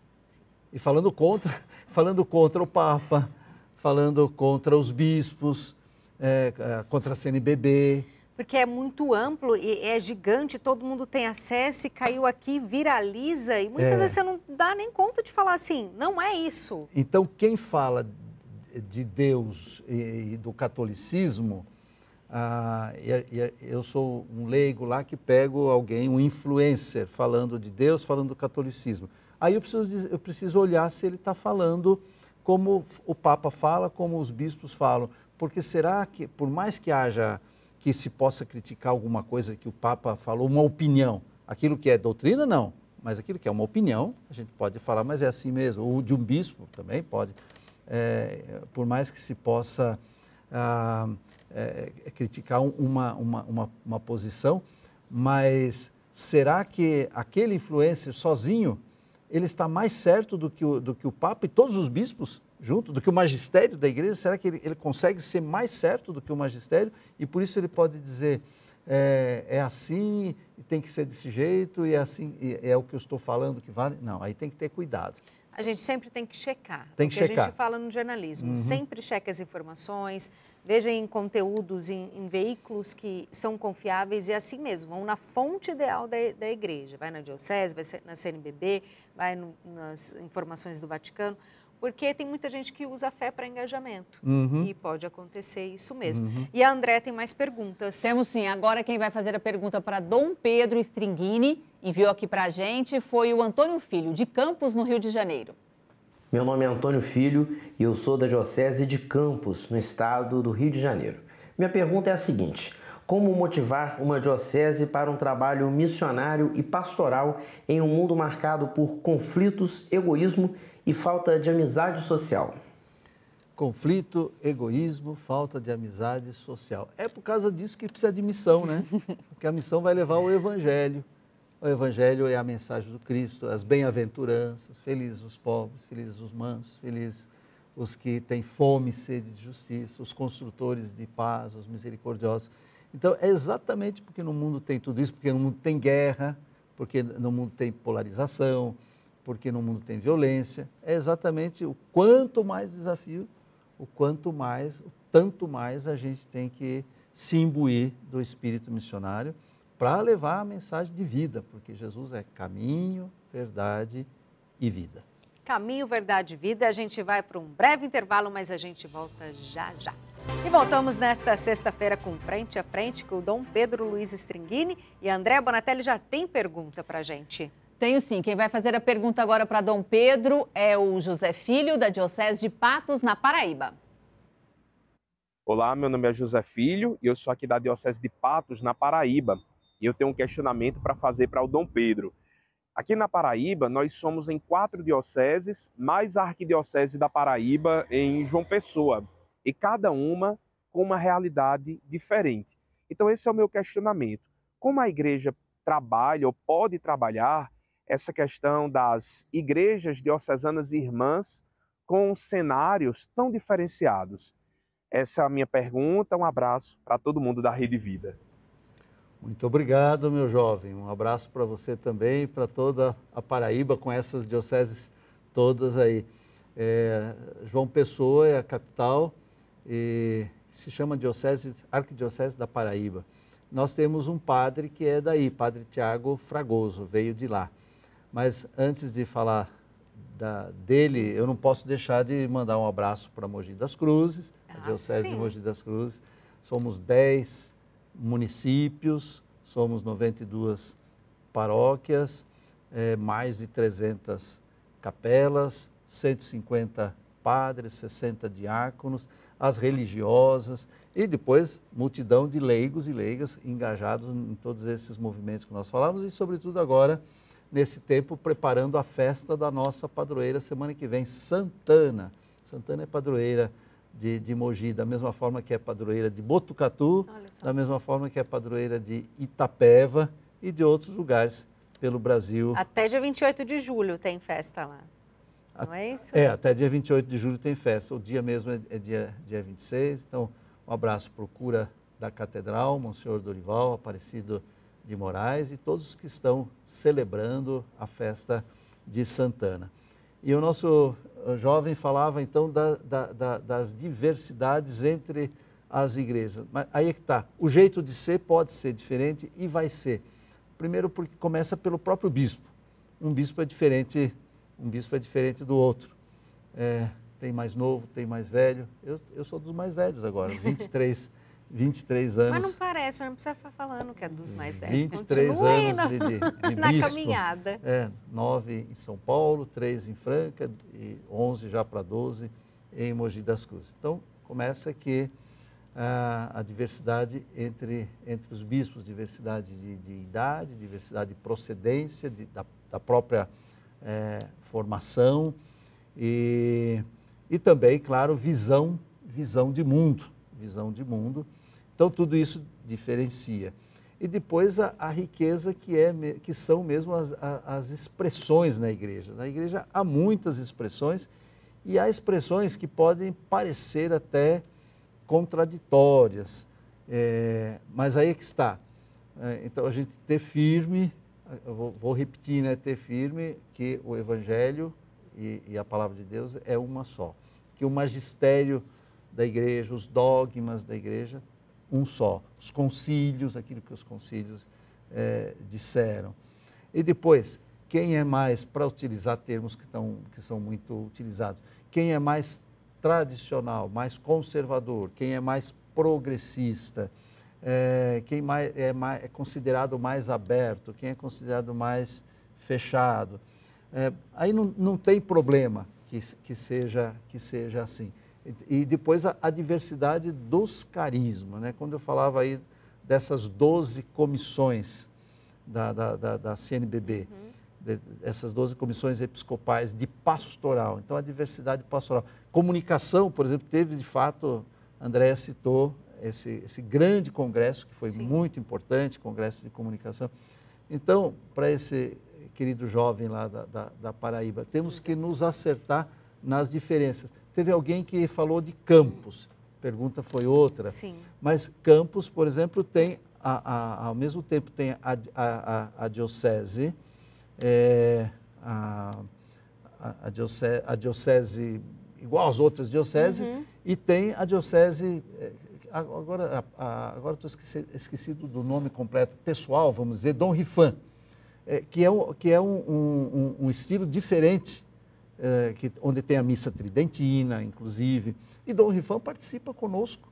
E falando contra, [LAUGHS] falando contra o Papa, falando contra os bispos, é, é contra a CNBB. Porque é muito amplo e é gigante, todo mundo tem acesso e caiu aqui, viraliza. E muitas é. vezes você não dá nem conta de falar assim, não é isso. Então, quem fala de Deus e, do catolicismo, ah, eu sou um leigo lá que pego alguém, um influencer, falando de Deus, falando do catolicismo. Aí eu preciso, eu preciso olhar se ele está falando como o Papa fala, como os bispos falam. Porque será que, por mais que haja, que se possa criticar alguma coisa que o Papa falou, uma opinião, aquilo que é doutrina, não, mas aquilo que é uma opinião, a gente pode falar, mas é assim mesmo. Ou de um bispo também pode é, por mais que se possa ah, é, é criticar uma, uma, uma, uma, posição, mas será que aquele influencer sozinho ele está mais certo do que o, do que o Papa e todos os bispos junto, do que o magistério da igreja? Será que ele, ele consegue ser mais certo do que o magistério e por isso ele pode dizer. É, é, assim, tem que ser desse jeito, e é assim, é o que eu estou falando que vale. Não, aí tem que ter cuidado. A gente sempre tem que checar. Tem que checar. a gente fala no jornalismo. Uhum. Sempre checa as informações, veja em conteúdos, em, em, veículos que são confiáveis e é assim mesmo. Vão na fonte ideal da, da igreja. Vai na diocese, vai na CNBB, vai no, nas informações do Vaticano. Porque tem muita gente que usa a fé para engajamento. Uhum. E pode acontecer isso mesmo. Uhum. E a André tem mais perguntas. Temos sim. Agora quem vai fazer a pergunta para Dom Pedro Stringini enviou aqui para a gente foi o Antônio Filho, de Campos, no Rio de Janeiro. Meu nome é Antônio Filho e eu sou da Diocese de Campos, no estado do Rio de Janeiro. Minha pergunta é a seguinte: como motivar uma diocese para um trabalho missionário e pastoral em um mundo marcado por conflitos, egoísmo e falta de amizade social? Conflito, egoísmo, falta de amizade social. É por causa disso que precisa de missão, né? [LAUGHS] Porque a missão vai levar o evangelho. O Evangelho é a mensagem do Cristo, as bem-aventuranças, felizes os pobres, felizes os mansos, felizes os que têm fome e sede de justiça, os construtores de paz, os misericordiosos. Então, é exatamente porque no mundo tem tudo isso, porque no mundo tem guerra, porque no mundo tem polarização, porque no mundo tem violência. É exatamente o quanto mais desafio, o quanto mais, o tanto mais a gente tem que se imbuir do espírito missionário para levar a mensagem de vida, porque Jesus é caminho, verdade e vida. Caminho, verdade e vida. A gente vai para um breve intervalo, mas a gente volta já já. E voltamos nesta sexta-feira com Frente a Frente com o Dom Pedro Luiz Stringhini e André Bonatelli já tem pergunta para a gente. Tenho sim. Quem vai fazer a pergunta agora para Dom Pedro é o José Filho, da Diocese de Patos, na Paraíba. Olá, meu nome é José Filho e eu sou aqui da Diocese de Patos, na Paraíba. E eu tenho um questionamento para fazer para o Dom Pedro. Aqui na Paraíba, nós somos em quatro dioceses, mais a Arquidiocese da Paraíba em João Pessoa, e cada uma com uma realidade diferente. Então, esse é o meu questionamento. Como a igreja trabalha ou pode trabalhar essa questão das igrejas diocesanas irmãs com cenários tão diferenciados? Essa é a minha pergunta. Um abraço para todo mundo da Rede Vida. Muito obrigado, meu jovem. Um abraço para você também, para toda a Paraíba, com essas dioceses todas aí. É, João Pessoa é a capital e se chama Diocese, Arquidiocese da Paraíba. Nós temos um padre que é daí, Padre Tiago Fragoso, veio de lá. Mas antes de falar da, dele, eu não posso deixar de mandar um abraço para Mogi das Cruzes, ah, a Diocese sim. de Mogi das Cruzes. Somos dez municípios, somos 92 paróquias, é, mais de 300 capelas, 150 padres, 60 diáconos, as religiosas e depois multidão de leigos e leigas engajados em todos esses movimentos que nós falamos e, sobretudo, agora, nesse tempo, preparando a festa da nossa padroeira semana que vem, Santana. Santana é padroeira de, de Mogi, da mesma forma que é padroeira de Botucatu, da mesma forma que é padroeira de Itapeva e de outros lugares pelo Brasil. Até dia 28 de julho tem festa lá. Não é isso? É, até dia 28 de julho tem festa. O dia mesmo é, é dia, dia 26. Então, um abraço para o cura da Catedral, Monsenhor Dorival, Aparecido de Moraes e todos que estão celebrando a festa de Santana. E o nosso eh, jovem falava então da, da, da, das diversidades entre as igrejas. Mas aí é que está. O jeito de ser pode ser diferente e vai ser. Primeiro porque começa pelo próprio bispo. Um bispo é diferente, um bispo é diferente do outro. É, tem mais novo, tem mais velho. Eu, eu sou dos mais velhos agora, 23. [LAUGHS] 23 anos. Mas não parece, não precisa ficar falando que é dos mais velhos. 23 anos de, de, de na bispo. caminhada. É, 9 em São Paulo, 3 em Franca, e 11 já para 12 em Mogi das Cruzes. Então, começa que a, ah, a diversidade entre, entre os bispos, diversidade de, de idade, diversidade de procedência, de, da, da, própria é, formação e, e também, claro, visão, visão de mundo, visão de mundo então tudo isso diferencia. E depois a, a riqueza que, é, que são mesmo as, as expressões na igreja. Na igreja há muitas expressões e há expressões que podem parecer até contraditórias, é, mas aí é que está. É, então a gente ter firme, vou, vou, repetir, né, ter firme que o Evangelho e, e, a palavra de Deus é uma só, que o magistério da igreja, os dogmas da igreja um só. Os concílios, aquilo que os concílios é, disseram. E depois, quem é mais, para utilizar termos que, tão, que são muito utilizados, quem é mais tradicional, mais conservador, quem é mais progressista, eh, é, quem mais, é, mais, é, considerado mais aberto, quem é considerado mais fechado. É, aí não, não tem problema que, que, seja, que seja assim. E depois a, a diversidade dos carismas. Né? Quando eu falava aí dessas 12 comissões da, da, da, da CNBB, uhum. de, essas 12 comissões episcopais de pastoral, então a diversidade pastoral. Comunicação, por exemplo, teve de fato, Andréa citou esse, esse grande congresso, que foi Sim. muito importante congresso de comunicação. Então, para esse querido jovem lá da, da, da Paraíba, temos que nos acertar nas diferenças. Teve alguém que falou de campos, pergunta foi outra. Sim. Mas campos, por exemplo, tem, a, a, ao mesmo tempo, tem a, a, a diocese, é, a, a, diocese, a diocese igual às outras dioceses, uhum. e tem a diocese. É, agora agora estou esquecido do nome completo, pessoal, vamos dizer, Dom Rifan, é, que é, que é um, um, um estilo diferente eh, que, onde tem a missa tridentina, inclusive. E Dom Rifão participa conosco.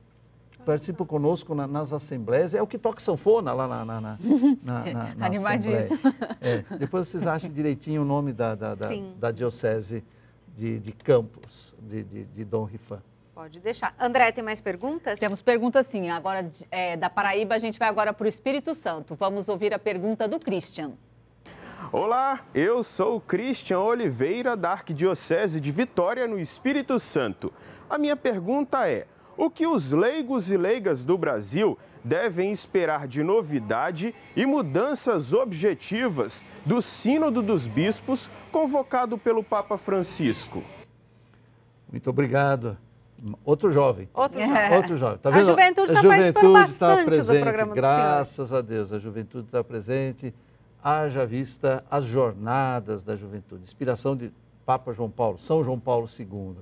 participa conosco na, nas assembleias, é o que toca sanfona lá na, na, na, [LAUGHS] na, na Animadíssimo. É. Depois vocês acham direitinho o nome da, da, da, da diocese de, de Campos, de, de, de Dom Rifão. Pode deixar. André, tem mais perguntas? Temos perguntas sim. Agora, é, da Paraíba, a gente vai agora para o Espírito Santo. Vamos ouvir a pergunta do Christian. Olá, eu sou Christian Oliveira, da Arquidiocese de Vitória, no Espírito Santo. A minha pergunta é: o que os leigos e leigas do Brasil devem esperar de novidade e mudanças objetivas do Sínodo dos Bispos convocado pelo Papa Francisco? Muito obrigado. Outro jovem. Outro, é. Outro jovem. Tá vendo? A tá juventude está participando bastante tá presente, do programa do Graças a Deus, a juventude está presente haja vista as jornadas da juventude, inspiração de Papa João Paulo, São João Paulo II.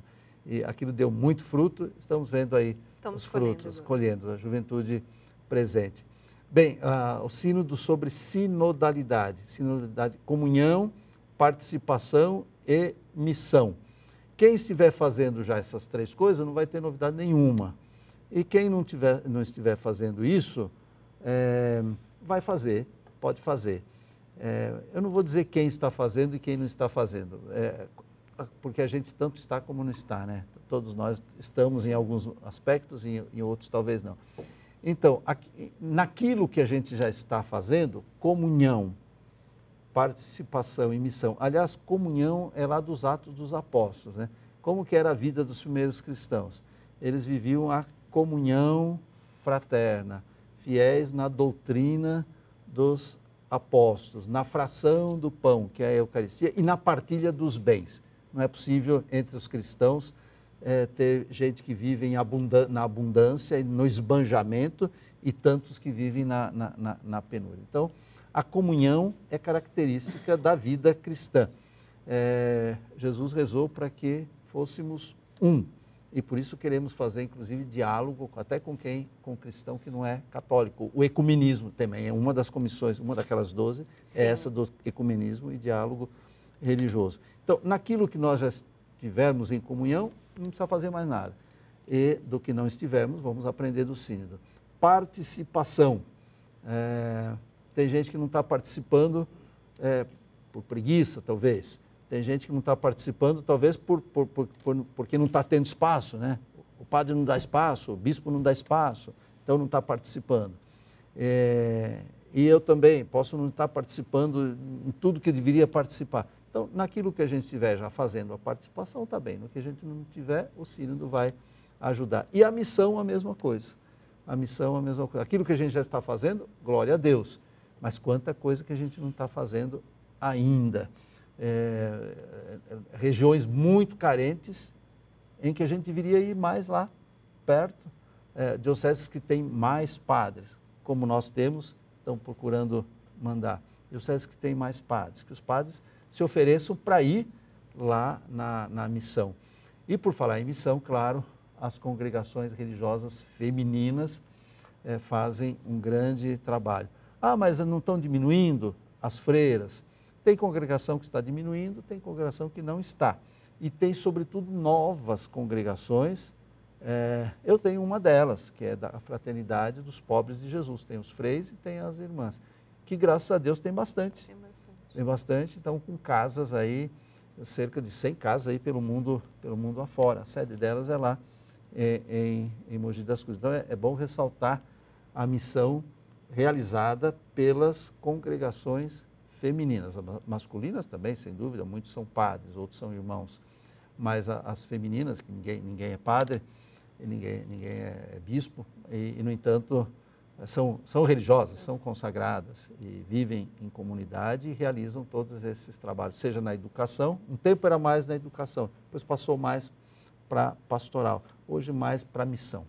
E aquilo deu muito fruto, estamos vendo aí estamos os frutos, colhendo. Né? colhendo a juventude presente. Bem, uh, o sínodo sobre sinodalidade, sinodalidade, comunhão, participação e missão. Quem estiver fazendo já essas três coisas não vai ter novidade nenhuma. E quem não, tiver, não estiver fazendo isso, é, vai fazer, pode fazer. É, eu não vou dizer quem está fazendo e quem não está fazendo, é, porque a gente tanto está como não está, né? Todos nós estamos em alguns aspectos e em, em outros talvez não. Então, aqui, naquilo que a gente já está fazendo, comunhão, participação e missão. Aliás, comunhão é lá dos Atos dos Apóstolos, né? Como que era a vida dos primeiros cristãos? Eles viviam a comunhão fraterna, fiéis na doutrina dos apostos na fração do pão, que é a Eucaristia, e na partilha dos bens. Não é possível entre os cristãos é, ter gente que vive na abundância e no esbanjamento e tantos que vivem na, na, na, na penúria. Então, a comunhão é característica da vida cristã. É, Jesus rezou para que fôssemos um. E por isso queremos fazer, inclusive, diálogo até com quem, com cristão que não é católico. O ecumenismo também é uma das comissões, uma daquelas doze, é essa do ecumenismo e diálogo religioso. Então, naquilo que nós já estivermos em comunhão, não precisa fazer mais nada. E do que não estivermos, vamos aprender do sínodo. Participação. É, tem gente que não está participando é, por preguiça, talvez. Tem gente que não está participando, talvez por, por, por, por porque não está tendo espaço, né? O padre não dá espaço, o bispo não dá espaço, então não está participando. É, e eu também posso não estar tá participando em tudo que deveria participar. Então, naquilo que a gente estiver já fazendo a participação, está bem. No que a gente não tiver, o sínodo vai ajudar. E a missão, a mesma coisa. A missão, a mesma coisa. Aquilo que a gente já está fazendo, glória a Deus. Mas quanta coisa que a gente não está fazendo ainda é, regiões muito carentes, em que a gente deveria ir mais lá, perto, é, dioceses que têm mais padres, como nós temos, estão procurando mandar. Dioceses que têm mais padres, que os padres se ofereçam para ir lá na, na missão. E por falar em missão, claro, as congregações religiosas femininas é, fazem um grande trabalho. Ah, mas não estão diminuindo as freiras? Tem congregação que está diminuindo, tem congregação que não está. E tem, sobretudo, novas congregações. É, eu tenho uma delas, que é da Fraternidade dos Pobres de Jesus. Tem os freis e tem as irmãs, que graças a Deus tem bastante. Tem bastante. Tem bastante, então com casas aí, cerca de 100 casas aí pelo mundo, pelo mundo afora. A sede delas é lá é, em, em Mogi das Cruzes. Então é, é bom ressaltar a missão realizada pelas congregações femininas. As masculinas também, sem dúvida, muitos são padres, outros são irmãos. Mas as femininas, que ninguém, ninguém é padre, ninguém, ninguém é, é bispo, e, e no entanto, são, são religiosas, são consagradas e vivem em comunidade e realizam todos esses trabalhos, seja na educação, um tempo era mais na educação, depois passou mais para pastoral, hoje mais para missão.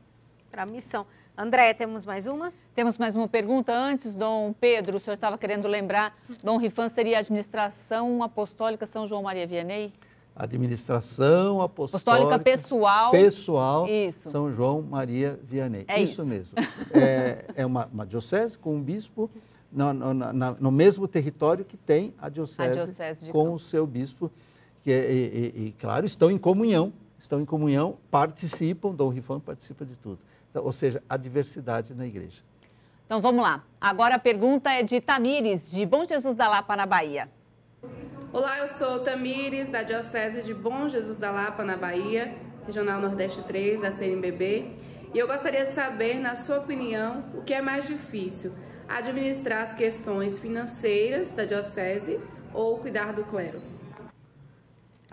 Para missão. André, temos mais uma? Temos mais uma pergunta. Antes, Dom Pedro, o senhor estava querendo lembrar, Dom Rifan seria a administração apostólica São João Maria Vianney? Administração apostólica, apostólica pessoal. Pessoal isso. São João Maria Vianney. É isso, isso mesmo. é, é uma, uma, diocese com um bispo no, no, na, no, mesmo território que tem a diocese, a diocese com o seu bispo. Que é, e, e, e, claro, estão em comunhão. Estão em comunhão, participam, Dom Rifan participa de tudo. Então, ou seja, a diversidade na igreja. Então vamos lá. Agora a pergunta é de Tamires, de Bom Jesus da Lapa, na Bahia. Olá, eu sou Tamires, da Diocese de Bom Jesus da Lapa, na Bahia, Regional Nordeste 3, da CNBB. E eu gostaria de saber, na sua opinião, o que é mais difícil: administrar as questões financeiras da Diocese ou cuidar do clero? [LAUGHS] [LAUGHS]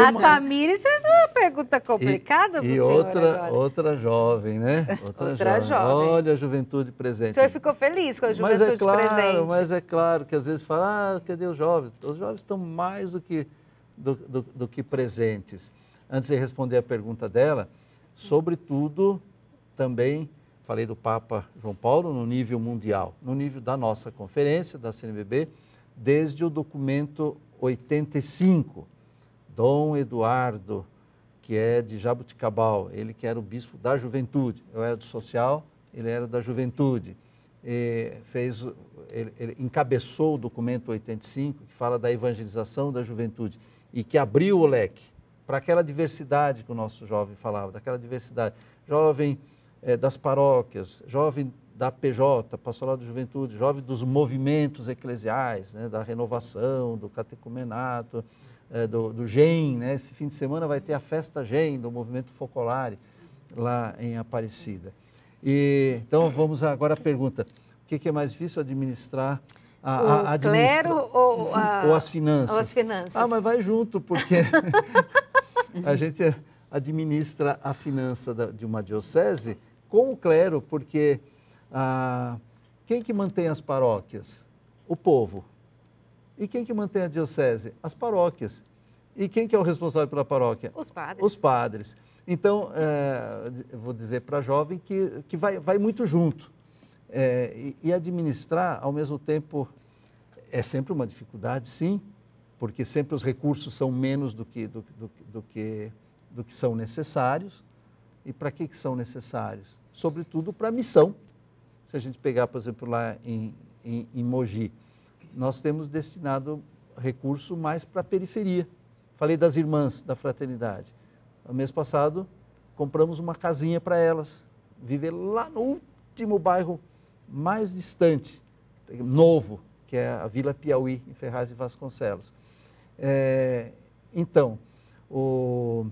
A Tamires fez uma pergunta complicada e, e outra, agora. outra jovem, né? [LAUGHS] Outra, outra jovem. jovem. Olha a juventude presente. O senhor ficou feliz com a juventude mas é claro, presente. Mas é claro que às vezes fala, ah, cadê os jovens? Os jovens estão mais do que, do, do, do que presentes. Antes de responder a pergunta dela, sobretudo também falei do Papa João Paulo no nível mundial, no nível da nossa conferência, da CNBB, desde o documento 85, Dom Eduardo, que é de Jabuticabal, ele que era o bispo da juventude. Eu era do social, ele era da juventude. E fez, ele, ele encabeçou o documento 85, que fala da evangelização da juventude, e que abriu o leque para aquela diversidade que o nosso jovem falava, daquela diversidade. Jovem é, das paróquias, jovem da PJ, Pastoral da Juventude Jovem, dos movimentos eclesiais, né, da renovação, do catecumenato, é, do, do, GEM. Né? Esse fim de semana vai ter a festa GEM, do movimento Focolare, lá em Aparecida. E, então vamos agora à pergunta: o que, que é mais difícil administrar? A, o a, clero ou, a... [LAUGHS] ou as finanças? Ou as finanças. Ah, mas vai junto, porque [LAUGHS] a gente administra a finança de uma diocese com o clero, porque ah, quem que mantém as paróquias? O povo. E quem que mantém a diocese? As paróquias. E quem que é o responsável pela paróquia? Os padres. Os padres. Então, é, vou dizer para a jovem que, que vai, vai muito junto. É, e, administrar, ao mesmo tempo, é sempre uma dificuldade, sim, porque sempre os recursos são menos do que, do, do, do que, do que são necessários. E para que, que são necessários? Sobretudo para a missão se a gente pegar, por exemplo, lá em, em, em Mogi, nós temos destinado recurso mais para a periferia. Falei das irmãs da fraternidade. No mês passado, compramos uma casinha para elas, viver lá no último bairro mais distante, novo, que é a Vila Piauí, em Ferraz e Vasconcelos. É, então, o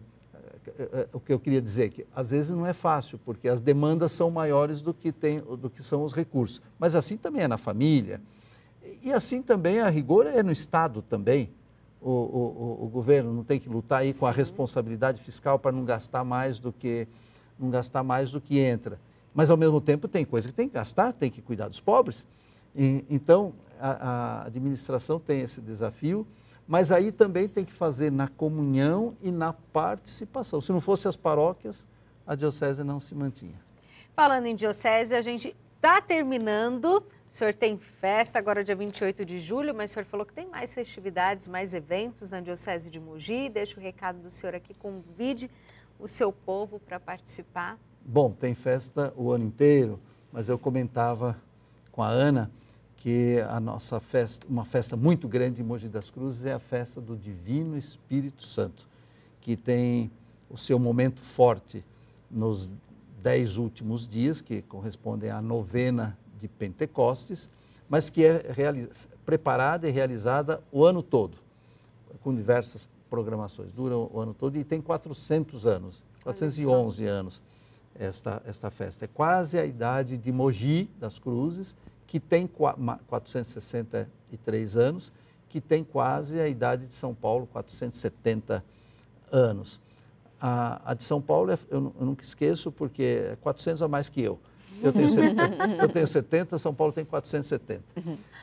o que eu queria dizer é que às vezes não é fácil, porque as demandas são maiores do que, tem, do que são os recursos. Mas assim também é na família. E assim também, a rigor, é no Estado também. O, o, o governo não tem que lutar aí com Sim. a responsabilidade fiscal para não gastar mais do que não gastar mais do que entra. Mas ao mesmo tempo tem coisa que tem que gastar, tem que cuidar dos pobres. E, então a, a administração tem esse desafio mas aí também tem que fazer na comunhão e na participação. Se não fosse as paróquias, a diocese não se mantinha. Falando em diocese, a gente está terminando. O senhor tem festa agora dia 28 de julho, mas o senhor falou que tem mais festividades, mais eventos na Diocese de Mogi. Deixa o recado do senhor aqui, convide o seu povo para participar. Bom, tem festa o ano inteiro, mas eu comentava com a Ana porque a nossa festa, uma festa muito grande em Mogi das Cruzes é a festa do Divino Espírito Santo, que tem o seu momento forte nos dez últimos dias, que correspondem à novena de Pentecostes, mas que é preparada e realizada o ano todo, com diversas programações. Dura o ano todo e tem 400 anos, 411 anos esta, esta festa. É quase a idade de Mogi das Cruzes que tem 463 anos, que tem quase a idade de São Paulo, 470 anos. A, a de São Paulo, é, eu, eu nunca esqueço, porque é 400 a mais que eu. Eu tenho, 70, [LAUGHS] eu tenho 70, São Paulo tem 470.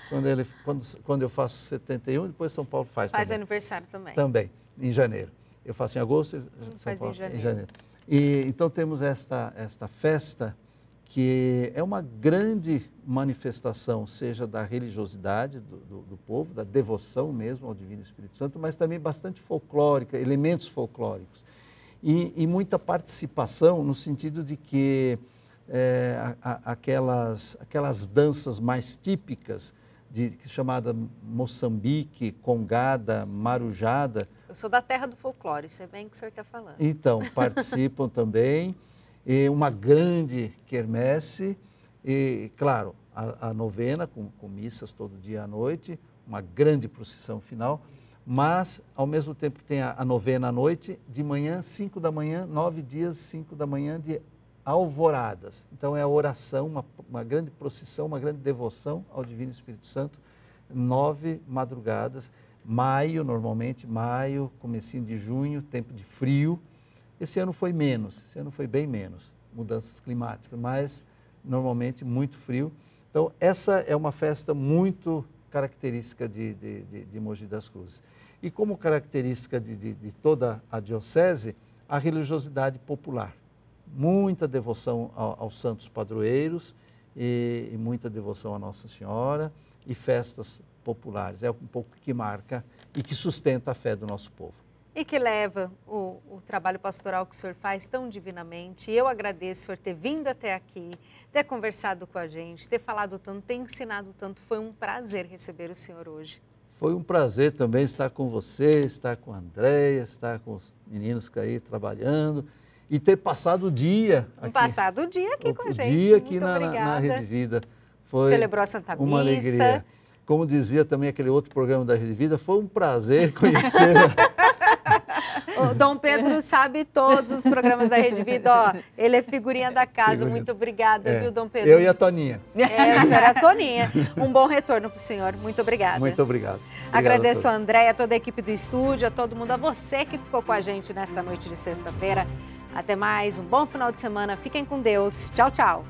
Quando, ele, quando, quando eu faço 71, depois São Paulo faz. Faz também. aniversário também. Também, em janeiro. Eu faço em agosto, São faz Paulo em janeiro. Em janeiro. E, então temos esta, esta festa que é uma grande manifestação, seja da religiosidade do, do, do, povo, da devoção mesmo ao Divino Espírito Santo, mas também bastante folclórica, elementos folclóricos. E, e muita participação no sentido de que é, aquelas, aquelas danças mais típicas, de, chamada Moçambique, Congada, Marujada. Eu sou da terra do folclore, isso é bem o que o senhor está falando. Então, participam [LAUGHS] também e uma grande quermesse, e claro, a, a novena com, com, missas todo dia à noite, uma grande procissão final, mas ao mesmo tempo que tem a, a novena à noite, de manhã, 5 da manhã, nove dias, 5 da manhã de alvoradas. Então é a oração, uma, uma grande procissão, uma grande devoção ao Divino Espírito Santo, nove madrugadas, maio normalmente, maio, comecinho de junho, tempo de frio, esse ano foi menos, esse ano foi bem menos, mudanças climáticas, mas normalmente muito frio. Então, essa é uma festa muito característica de, de, de, de Mogi das Cruzes. E como característica de, de, de toda a diocese, a religiosidade popular. Muita devoção ao, aos santos padroeiros e, e muita devoção à Nossa Senhora e festas populares. É um pouco que marca e que sustenta a fé do nosso povo e que leva o, o, trabalho pastoral que o senhor faz tão divinamente. Eu agradeço o senhor ter vindo até aqui, ter conversado com a gente, ter falado tanto, ter ensinado tanto. Foi um prazer receber o senhor hoje. Foi um prazer também estar com você, estar com a Andréia, estar com os meninos que aí trabalhando e ter passado o dia. Aqui, um passado o dia aqui o, com a gente. O dia aqui na, na Rede Vida. Foi Celebrou a Santa Missa. Uma alegria. Como dizia também aquele outro programa da Rede Vida, foi um prazer [LAUGHS] conhecê-la. O Dom Pedro [LAUGHS] sabe todos os programas da Rede Vida, ó. Ele é figurinha da casa. Figurinha. Muito obrigada, é. viu, Dom Pedro? Eu e a Toninha. É, a senhora é a Toninha. Um bom retorno pro senhor. Muito obrigada. Muito obrigado. obrigado Agradeço a, a Andréia, a toda a equipe do estúdio, a todo mundo, a você que ficou com a gente nesta noite de sexta-feira. Até mais, um bom final de semana. Fiquem com Deus. Tchau, tchau.